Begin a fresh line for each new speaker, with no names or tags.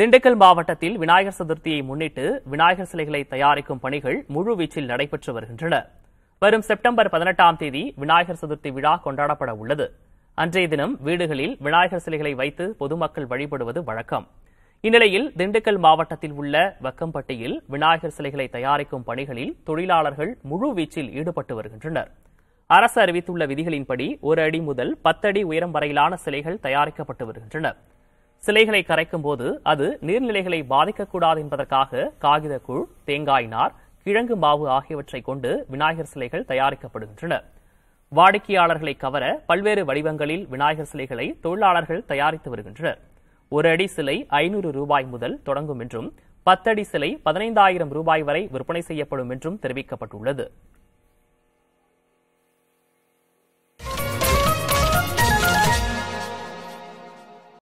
திண்டுக்கல் மாவட்டத்தில் விநாயகர் சதுர்த்தியை முன்னிட்டு விநாயகர் சிலைகளை தயாரிக்கும் பணிகள் முழுவீச்சில் நடைபெற்று வருகின்றன வரும் செப்டம்பர் பதினெட்டாம் தேதி விநாயகர் சதுர்த்தி விழா கொண்டாடப்பட உள்ளது அன்றைய தினம் வீடுகளில் விநாயகர் சிலைகளை வைத்து பொதுமக்கள் வழிபடுவது வழக்கம் இந்நிலையில் திண்டுக்கல் மாவட்டத்தில் உள்ள வக்கம்பட்டியில் விநாயகர் சிலைகளை தயாரிக்கும் பணிகளில் தொழிலாளர்கள் முழுவீச்சில் ஈடுபட்டு வருகின்றனர் அரசு அறிவித்துள்ள விதிகளின்படி ஒரு அடி முதல் பத்தடி உயரம் வரையிலான சிலைகள் தயாரிக்கப்பட்டு வருகின்றன சிலைகளை கரைக்கும் போது அது நீர்நிலைகளை பாதிக்கக்கூடாது என்பதற்காக காகித கூழ் தேங்காய் நார் கிழங்கு மாவு ஆகியவற்றை கொண்டு விநாயகர் சிலைகள் தயாரிக்கப்படுகின்றன வாடிக்கையாளர்களை கவர பல்வேறு வடிவங்களில் விநாயகர் சிலைகளை தொழிலாளர்கள் தயாரித்து வருகின்றனர் ஒரு அடி சிலை ஐநூறு ரூபாய் முதல் தொடங்கும் என்றும் பத்தடி சிலை பதினைந்தாயிரம் ரூபாய் வரை விற்பனை செய்யப்படும் என்றும் தெரிவிக்கப்பட்டுள்ளது